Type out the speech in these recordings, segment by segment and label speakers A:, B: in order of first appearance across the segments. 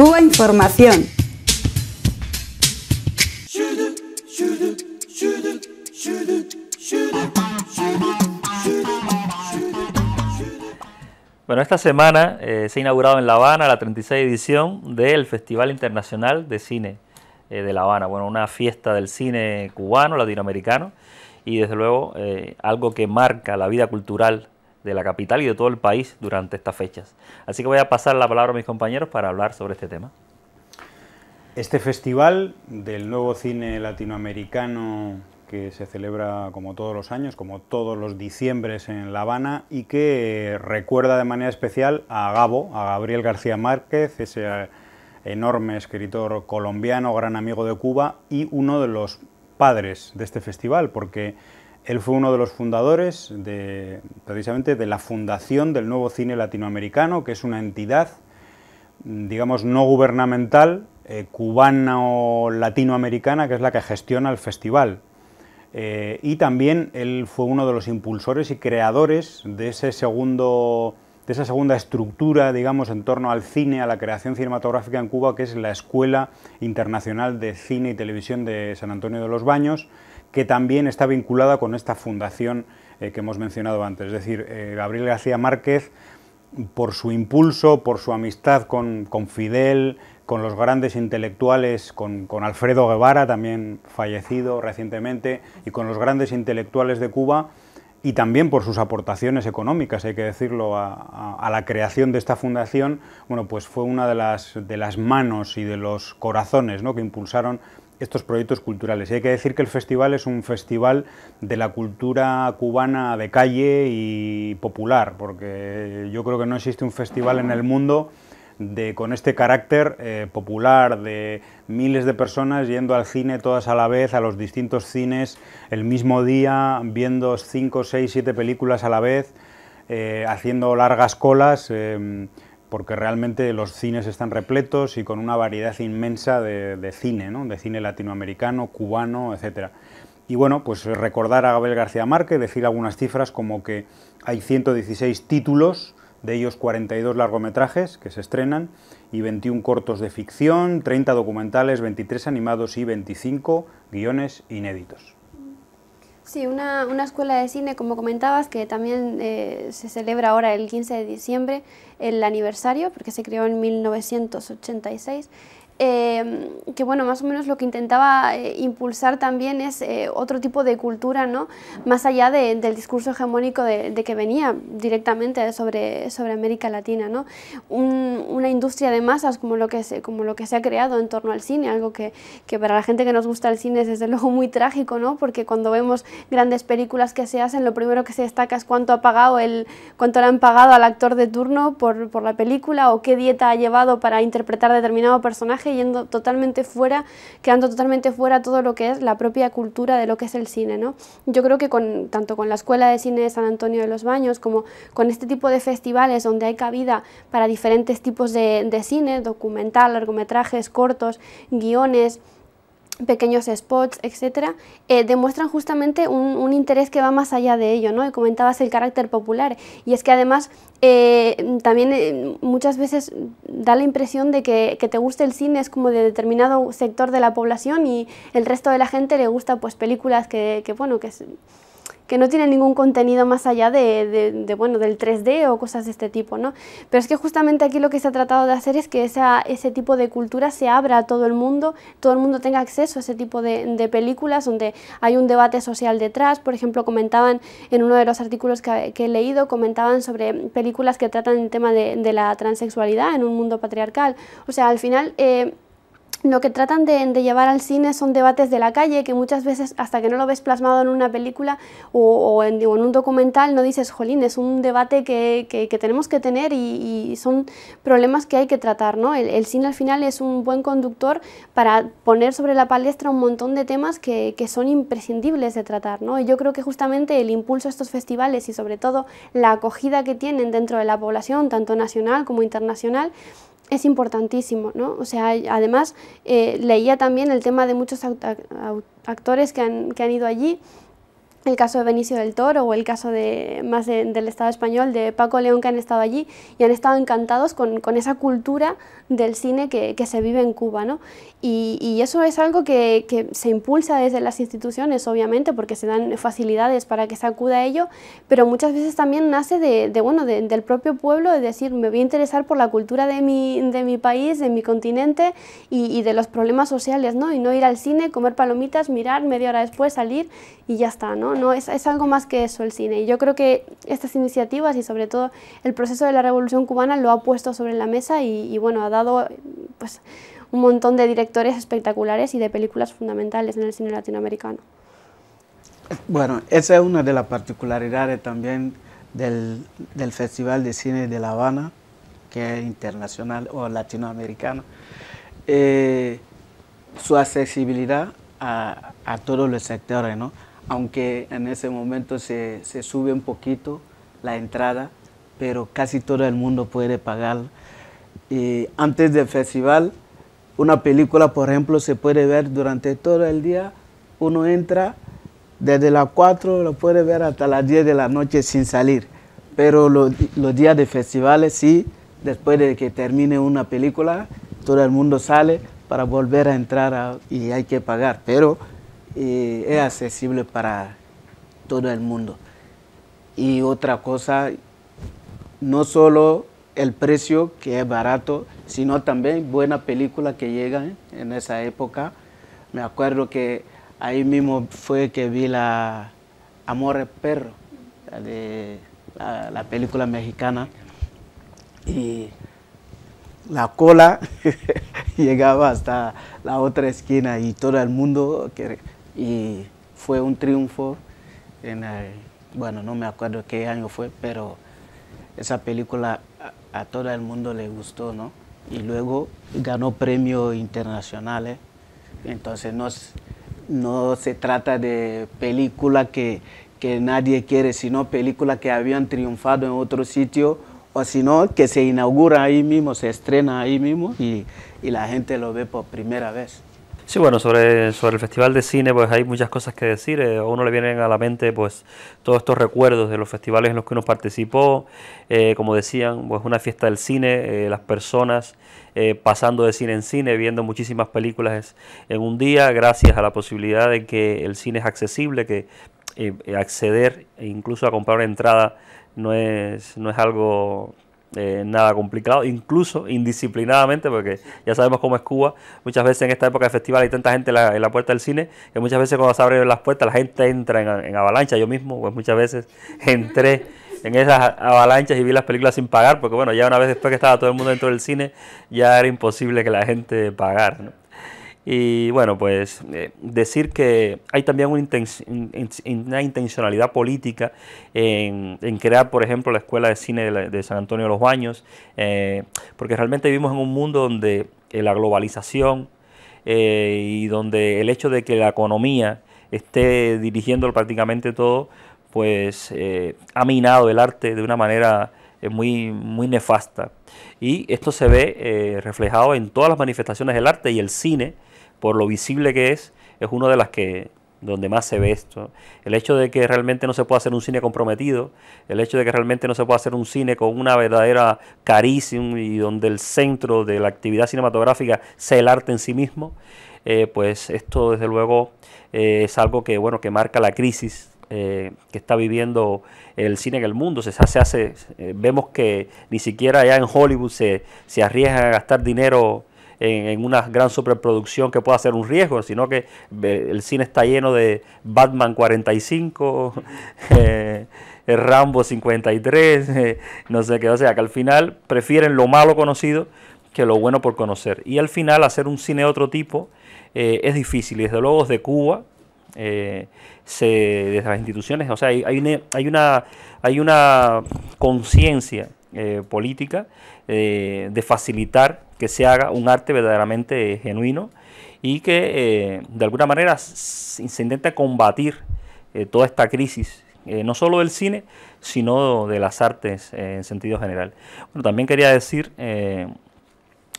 A: Cuba Información.
B: Bueno, esta semana eh, se ha inaugurado en La Habana la 36 edición del Festival Internacional de Cine eh, de La Habana. Bueno, una fiesta del cine cubano, latinoamericano y desde luego eh, algo que marca la vida cultural de la capital y de todo el país durante estas fechas. Así que voy a pasar la palabra a mis compañeros para hablar sobre este
C: tema. Este festival del nuevo cine latinoamericano que se celebra como todos los años, como todos los diciembres en La Habana y que recuerda de manera especial a Gabo, a Gabriel García Márquez, ese enorme escritor colombiano, gran amigo de Cuba y uno de los padres de este festival, porque él fue uno de los fundadores de, precisamente de la Fundación del Nuevo Cine Latinoamericano, que es una entidad, digamos, no gubernamental, eh, cubana o latinoamericana que es la que gestiona el festival. Eh, y también él fue uno de los impulsores y creadores de, de esa segunda estructura, digamos, en torno al cine, a la creación cinematográfica en Cuba, que es la Escuela Internacional de Cine y Televisión de San Antonio de los Baños, que también está vinculada con esta fundación eh, que hemos mencionado antes. Es decir, eh, Gabriel García Márquez, por su impulso, por su amistad con, Fidel, con los grandes intelectuales, con, Alfredo Guevara, también fallecido recientemente, y con los grandes intelectuales de Cuba, y también por sus aportaciones económicas, hay que decirlo, a, la creación de esta fundación, bueno, pues fue una de las, de las manos y de los corazones ¿no? que impulsaron estos proyectos culturales. Y hay que decir que el festival es un festival de la cultura cubana de calle y popular, porque yo creo que no existe un festival en el mundo de, con este carácter eh, popular de miles de personas yendo al cine todas a la vez, a los distintos cines, el mismo día, viendo 5, 6, 7 películas a la vez, eh, haciendo largas colas. Em, porque realmente los cines están repletos y con una variedad inmensa de, cine, de cine latinoamericano, cubano, etc. Y bueno, pues recordar a Gabriel García Márquez, decir algunas cifras como que hay 116 títulos, de ellos 42 largometrajes que se estrenan y 21 cortos de ficción, 30 documentales, 23 animados y 25 guiones inéditos.
A: Sí, una, una, escuela de cine, como comentabas, que también eh, se celebra ahora el 15 de diciembre el aniversario, porque se creó en 1986. Em, que bueno, más o menos lo que intentaba eh, impulsar también es eh, otro tipo de cultura, ¿no? más allá de, del discurso hegemónico de, de, que venía directamente sobre, sobre América Latina. ¿no? una industria de masas como lo, que se, como lo que se ha creado en torno al cine, algo que, que para la gente que nos gusta el cine es desde luego muy trágico, ¿no? porque cuando vemos grandes películas que se hacen, lo primero que se destaca es cuánto, ha pagado el, cuánto le han pagado al actor de turno por, por la película o qué dieta ha llevado para interpretar determinado personaje yendo totalmente fuera, quedando totalmente fuera todo lo que es la propia cultura de lo que es el cine. Yo creo que con, tanto con la Escuela de Cine de San Antonio de los Baños como con este tipo de festivales donde hay cabida para diferentes tipos de, de cine, documental, largometrajes, cortos, guiones, pequeños spots, etcétera, eh, demuestran justamente un, interés que va más allá de ello, ¿no? Comentabas el carácter popular y es que además eh, también eh, muchas veces da la impresión de que, te gusta el cine es como de determinado sector de la población y el resto de la gente le gusta pues películas que, que bueno, que... Es, que no tiene ningún contenido más allá de, bueno, del 3D o cosas de este tipo, ¿no? Pero es que justamente aquí lo que se ha tratado de hacer es que ese tipo de cultura se abra a todo el mundo, todo el mundo tenga acceso a ese tipo de, películas donde hay un debate social detrás, por ejemplo, comentaban en uno de los artículos que, he leído, comentaban sobre películas que tratan el tema de, la transexualidad en un mundo patriarcal, o sea, al final... Eh, lo que tratan de, llevar al cine son debates de la calle que muchas veces hasta que no lo ves plasmado en una película o, en, en, un documental no dices, jolín, es un debate que, que, tenemos que tener y, son problemas que hay que tratar. ¿no? El, cine al final es un buen conductor para poner sobre la palestra un montón de temas que, que son imprescindibles de tratar. ¿no? Y yo creo que justamente el impulso a estos festivales y sobre todo la acogida que tienen dentro de la población, tanto nacional como internacional, es importantísimo, ¿no? O sea, además eh, leía también el tema de muchos actores que han, que han ido allí el caso de Benicio del Toro o el caso de, más del Estado español, de Paco León, que han estado allí y han estado encantados con, con esa cultura del cine que, que, se vive en Cuba. ¿no? Y, y eso es algo que, que, se impulsa desde las instituciones, obviamente, porque se dan facilidades para que se acuda a ello, pero muchas veces también nace de, de bueno, del propio pueblo, de decir, me voy a interesar por la cultura de mi, de mi país, de mi continente y, y de los problemas sociales, ¿no? y no ir al cine, comer palomitas, mirar media hora después, salir y ya está. ¿no? no, es, algo más que eso el cine. Y yo creo que estas iniciativas y sobre todo el proceso de la Revolución Cubana lo ha puesto sobre la mesa y, bueno, ha dado pues, un montón de directores espectaculares y de películas fundamentales en el cine latinoamericano.
D: Bueno, esa es una de las particularidades también del, Festival de Cine de La Habana, que es internacional o latinoamericano. Eh, su accesibilidad a, a, todos los sectores, ¿no? aunque en ese momento se, sube un poquito la entrada, pero casi todo el mundo puede pagar. Y antes del festival, una película, por ejemplo, se puede ver durante todo el día. Uno entra desde las 4, lo puede ver hasta las 10 de la noche sin salir. Pero los días de festivales, sí, después de que termine una película, todo el mundo sale para volver a entrar y hay que pagar. Pero y es accesible para todo el mundo. Y otra cosa, no solo el precio, que es barato, sino también buena película que llega ¿eh? en esa época. Me acuerdo que ahí mismo fue que vi la Amor de Perro, la, de, la película mexicana. Y la cola llegaba hasta la otra esquina y todo el mundo que y fue un triunfo en bueno, no me acuerdo qué año fue, pero esa película a, todo el mundo le gustó, ¿no? Y luego ganó premios internacionales, ¿eh? entonces no, se trata de película que, nadie quiere, sino película que habían triunfado en otro sitio o sino que se inaugura ahí mismo, se estrena ahí mismo y la gente lo ve por primera vez.
B: Sí, bueno, sobre, sobre el Festival de Cine pues hay muchas cosas que decir. Eh, a uno le vienen a la mente pues todos estos recuerdos de los festivales en los que uno participó. Eh, como decían, pues una fiesta del cine, eh, las personas pasando de cine en cine, viendo muchísimas películas en un día, gracias a la posibilidad de que el cine es accesible, que acceder e incluso a comprar una entrada no es, no es algo eh, nada complicado, incluso indisciplinadamente, porque ya sabemos cómo es Cuba. Muchas veces en esta época de festival hay tanta gente en la, puerta del cine que muchas veces cuando se abren las puertas la gente entra en, avalancha. Yo mismo, pues muchas veces entré en esas avalanchas y vi las películas sin pagar, porque bueno, ya una vez después que estaba todo el mundo dentro del cine, ya era imposible que la gente pagara. ¿no? Y bueno, pues eh, decir que hay también una, intencionalidad política en, crear, por ejemplo, la Escuela de Cine de, San Antonio de los Baños, eh, porque realmente vivimos en un mundo donde eh, la globalización y donde el hecho de que la economía esté dirigiendo prácticamente todo, pues ha minado el arte de una manera muy, muy nefasta. Y esto se ve eh, reflejado en todas las manifestaciones del arte y el cine, por lo visible que es, es una de las que donde más se ve esto. El hecho de que realmente no se pueda hacer un cine comprometido, el hecho de que realmente no se pueda hacer un cine con una verdadera caricia y donde el centro de la actividad cinematográfica sea el arte en sí mismo, eh, pues esto desde luego eh, es algo que, bueno, que marca la crisis eh, que está viviendo el cine en el mundo. Se hace, hace eh, vemos que ni siquiera allá en Hollywood se, se arriesgan a gastar dinero en, una gran superproducción que pueda ser un riesgo, sino que el cine está lleno de Batman 45, eh, Rambo 53, no sé qué, o sea, que al final prefieren lo malo conocido que lo bueno por conocer. Y al final hacer un cine de otro tipo es difícil, y desde luego es de Cuba, eh, se, desde las instituciones, o sea, hay, una, hay una, conciencia eh, política eh, de facilitar que se haga un arte verdaderamente genuino y que eh, de alguna manera se, intente combatir toda esta crisis no solo del cine, sino de las artes en sentido general. Bueno, también quería decir,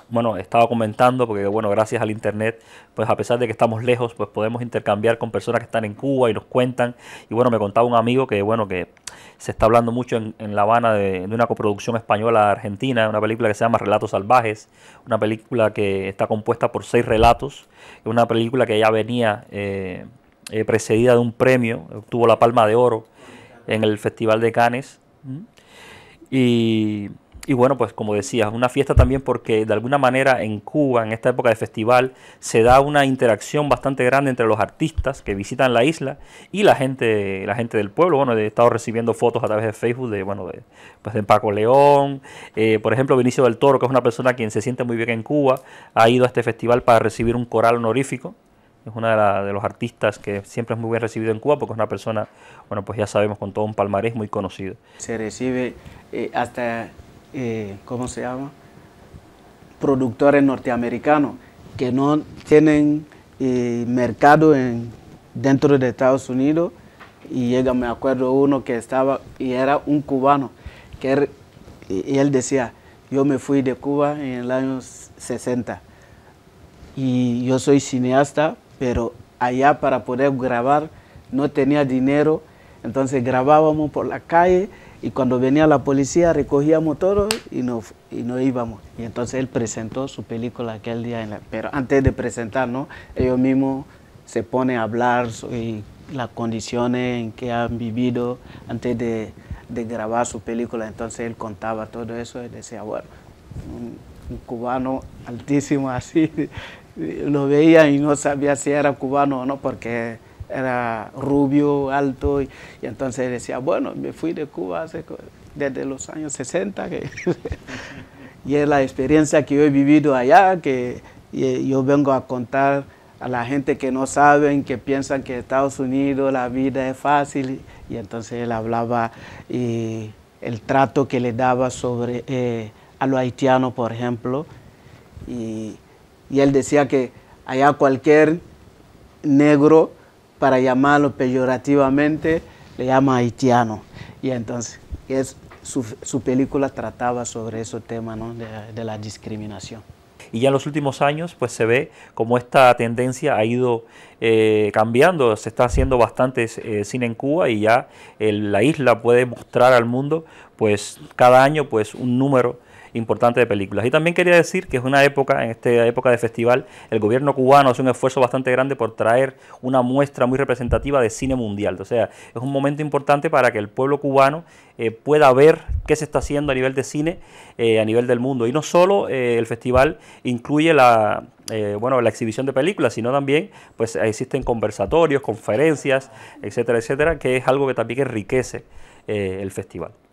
B: bueno, estaba comentando, porque bueno, gracias al Internet, pues a pesar de que estamos lejos, pues podemos intercambiar con personas que están en Cuba y nos cuentan. Y bueno, me contaba un amigo que, bueno, que se está hablando mucho en, La Habana de, una coproducción española argentina, una película que se llama Relatos Salvajes, una película que está compuesta por seis relatos, una película que ya venía eh, eh, precedida de un premio, obtuvo la Palma de Oro en el Festival de Cannes. Y y bueno, pues como decía, una fiesta también porque de alguna manera en Cuba, en esta época de festival, se da una interacción bastante grande entre los artistas que visitan la isla y la gente, la gente del pueblo. Bueno, he estado recibiendo fotos a través de Facebook de, bueno, de, pues, de Paco León, eh, por ejemplo, Vinicio del Toro, que es una persona quien se siente muy bien en Cuba, ha ido a este festival para recibir un coral honorífico es uno de, los artistas que siempre es muy bien recibido en Cuba porque es una persona, bueno, pues ya sabemos, con todo un palmarés muy conocido.
D: Se recibe eh, hasta eh, ¿cómo se llama? productores norteamericanos que no tienen eh, mercado en, dentro de Estados Unidos y llega, me acuerdo uno que estaba y era un cubano que él decía, yo me fui de Cuba en el año 60 y yo soy cineasta, pero allá para poder grabar no tenía dinero, entonces grabábamos por la calle y cuando venía la policía recogíamos todo y no y no íbamos. Y entonces él presentó su película aquel día, pero antes de presentar, ellos mismos se pone a hablar sobre las condiciones en que han vivido antes de, grabar su película. Entonces él contaba todo eso y decía, bueno, un, un cubano altísimo así, lo veía y no sabía si era cubano o no, porque era rubio, alto, y, entonces decía, bueno, me fui de Cuba desde los años 60, que, y es la experiencia que yo he vivido allá, que yo vengo a contar a la gente que no saben, que piensan que Estados Unidos la vida es fácil, y entonces él hablaba y el trato que le daba sobre eh, a los haitianos, por ejemplo, y, y él decía que allá cualquier negro para llamarlo peyorativamente, le llama haitiano. Y entonces, es, su, película trataba sobre ese tema de, la discriminación y
B: ya en los últimos años pues se ve como esta tendencia ha ido eh, cambiando, se está haciendo bastante eh, cine en Cuba y ya la isla puede mostrar al mundo pues cada año pues un número importante de películas. Y también quería decir que es una época, en esta época de festival, el gobierno cubano hace un esfuerzo bastante grande por traer una muestra muy representativa de cine mundial. O sea, es un momento importante para que el pueblo cubano eh, pueda ver qué se está haciendo a nivel de cine, eh, a nivel del mundo. Y no solo eh, el festival incluye la, bueno, la exhibición de películas, sino también pues existen conversatorios, conferencias, etcétera, etcétera, que es algo que también enriquece el festival.